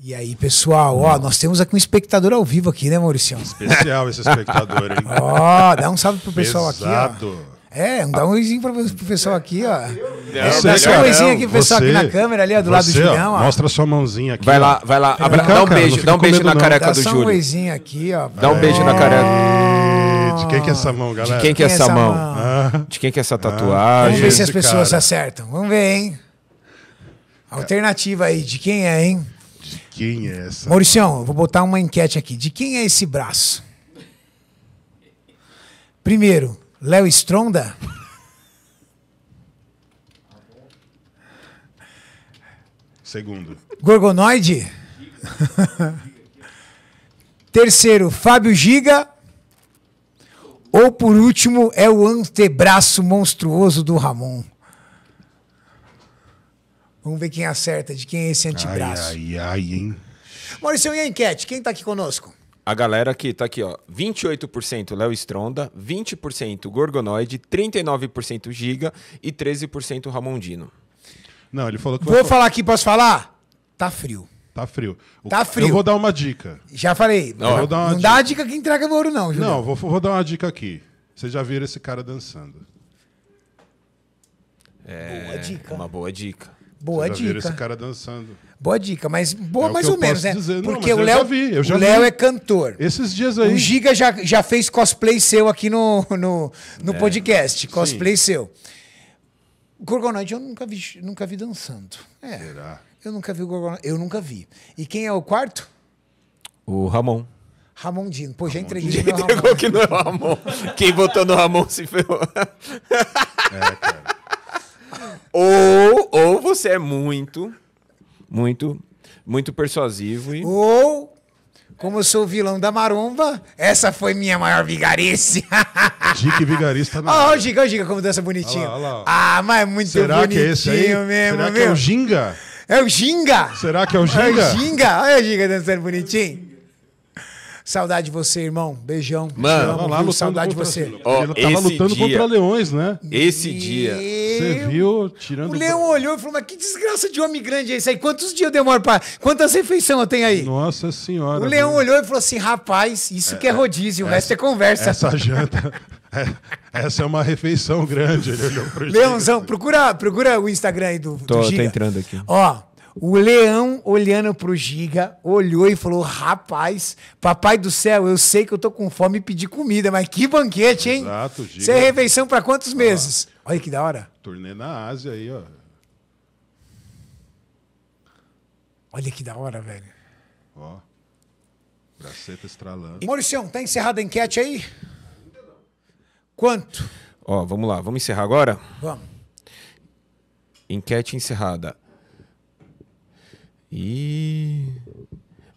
E aí, pessoal, ó, nós temos aqui um espectador ao vivo aqui, né, Maurício? Especial esse espectador, hein? Ó, dá um salve pro pessoal Pesado. aqui, Exato. É, dá um oizinho pro, pessoal aqui, ó. é, dá só um oizinho aqui pro pessoal aqui na câmera ali, ó, do lado do Julião, ó. Mostra sua mãozinha aqui. Vai lá, vai lá, é, dá um beijo, cara, dá um beijo na não. careca dá do Júlio. Dá um oizinho aqui, ó. Dá um beijo na careca. De quem que é essa mão, galera? É ah. De quem que é essa, essa ah. mão? mão? De quem que é essa tatuagem? Vamos ver se as pessoas cara. acertam. Vamos ver, hein? Alternativa aí, de quem é, hein? quem é essa? Mauricião, vou botar uma enquete aqui. De quem é esse braço? Primeiro, Léo Stronda? Segundo. Gorgonoide? Terceiro, Fábio Giga. Ou por último, é o antebraço monstruoso do Ramon. Vamos ver quem acerta, de quem é esse antebraço. Ai, ai, ai, hein? Maurício, e a enquete? Quem tá aqui conosco? A galera aqui tá aqui, ó. 28% Léo Stronda, 20% Gorgonoide, 39% Giga e 13% Ramondino. Não, ele falou que Vou falar aqui, posso falar? Tá frio. Tá frio. O- Tá frio. Eu vou dar uma dica. Já falei. Não, vou dar uma não dá a dica que entrega o ouro, não, Julião. Não, vou, vou dar uma dica aqui. Vocês já viram esse cara dançando. É, Boa dica. É, uma boa dica. Boa Vocês dica. esse cara dançando. Boa dica, mas boa é mais ou menos, né? Dizer. Porque Não, o Léo, vi, o Léo é cantor. Esses dias aí. O Giga já, já fez cosplay seu aqui no, no, no é, podcast. Cosplay sim. seu. Gorgonite eu nunca vi, nunca vi dançando. É. Será? Eu nunca vi o Gorgonite. Eu nunca vi. E quem é o quarto? O Ramon. Ramon Dino. Pô, já entreguei. Já entregou que não é o Ramon. Quem botou no Ramon se ferrou. É, cara. Ou, ou você é muito, muito, muito persuasivo e. Ou, como eu sou o vilão da maromba, essa foi minha maior vigarice. Dick Vigarista tá na. Ó, oh, o Giga, o Giga, como dança bonitinho. Olha lá, olha lá. Ah, mas é muito Será bonitinho que é esse aí? mesmo, Será que é o meu. Ginga? É o Ginga! Será que é o Ginga? É o Ginga! Olha o Ginga dançando bonitinho. Saudade de você, irmão. Beijão. Mano, lá, lutando Saudade de você. Ó, Ele tava lutando dia, contra leões, né? Esse dia. Você viu, tirando. O leão olhou e falou: Mas que desgraça de homem grande é esse aí? Quantos dias eu demoro para. Quantas refeições eu tenho aí? Nossa Senhora. O leão meu. olhou e falou assim: Rapaz, isso é, que é, é rodízio, o essa, resto é conversa. Essa janta. É, essa é uma refeição grande. Ele Leãozão, procura, procura o Instagram aí do, Tô, do Giga. Tô entrando aqui. Ó, o leão olhando pro Giga, olhou e falou: Rapaz, papai do céu, eu sei que eu tô com fome e pedi comida, mas que banquete, hein? Exato, Giga. Sem é refeição para quantos meses? Ah, Olha que da hora. Turnê na Ásia aí, ó. Olha que da hora, velho. Ó. Braceta estralando. E, Maurício, tá encerrada a enquete aí? Não. Quanto? Ó, vamos lá, vamos encerrar agora? Vamos. Enquete encerrada. E.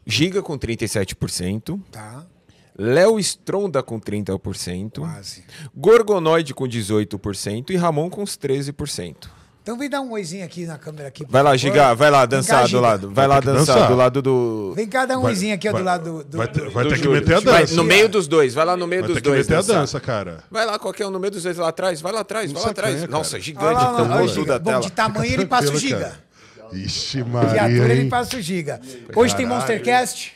Giga com 37%. Tá. Léo Stronda com 30%. Quase. Gorgonoide com 18% e Ramon com os 13%. Então vem dar um oizinho aqui na câmera aqui. Vai lá, Giga, vai lá dançar cá, do lado. Vai, lá dançar, dançar, do lado do. Vem cá dar um oizinho aqui vai, do lado do. do vai ter, vai do ter que meter a dança. no meio dos dois, vai lá no meio vai dos dois. Vai ter que meter dançar. a dança, cara. Vai lá, qualquer um no meio dos dois lá atrás, vai lá atrás, vai lá atrás. É, Nossa, gigante, ah, lá, lá, lá, da tela. Bom, de tamanho ele passa o Giga. Ixi, Maria. Viatura ele passa o giga. Hoje Caralho. tem Monstercast.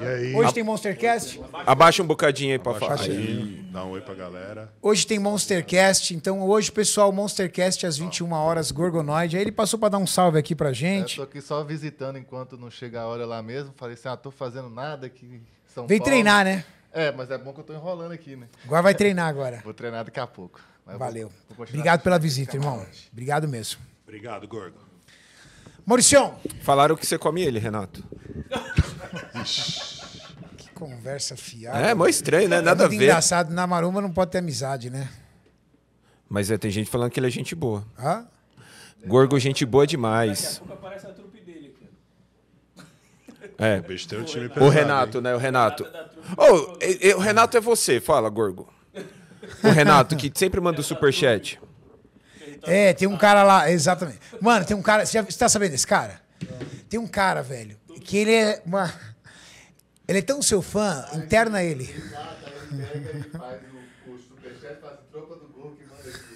E aí? Hoje tem Monstercast. Abaixa um bocadinho aí pra falar. Aí, dá um oi pra galera. Hoje tem Monstercast, então hoje, pessoal, Monstercast às 21 horas, Gorgonoide. Aí ele passou pra dar um salve aqui pra gente. Eu tô aqui só visitando enquanto não chega a hora lá mesmo. Falei assim, ah, tô fazendo nada aqui em São Vem Paulo. treinar, né? É, mas é bom que eu tô enrolando aqui, né? Agora vai treinar agora. Vou treinar daqui a pouco. Valeu. Vou, vou Obrigado pela visita, irmão. Obrigado mesmo. Obrigado, Gorgo. Mauricião. Falaram que você come ele, Renato. que conversa fiada. É, mó estranho, né? Nada é a ver. engraçado, na Maruma não pode ter amizade, né? Mas é, tem gente falando que ele é gente boa. Hã? Gorgo, gente boa demais. É. O, bicho tem um time pesado, o Renato, hein? né? O Renato. Oh, o Renato é você, fala, Gorgo. O Renato, que sempre manda o superchat. É, é, tem um cara lá, exatamente. Mano, tem um cara. Você, já, você tá sabendo desse cara? Tem um cara, velho, que ele é uma. Ele é tão seu fã, interna ele.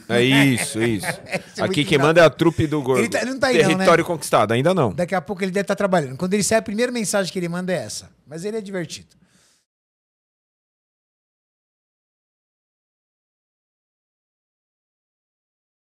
É isso, é isso. É Aqui quem manda é a trupe do Gordo. Ele, tá, ele não tá aí, Território não, né? conquistado, ainda não. Daqui a pouco ele deve estar tá trabalhando. Quando ele sai, a primeira mensagem que ele manda é essa. Mas ele é divertido.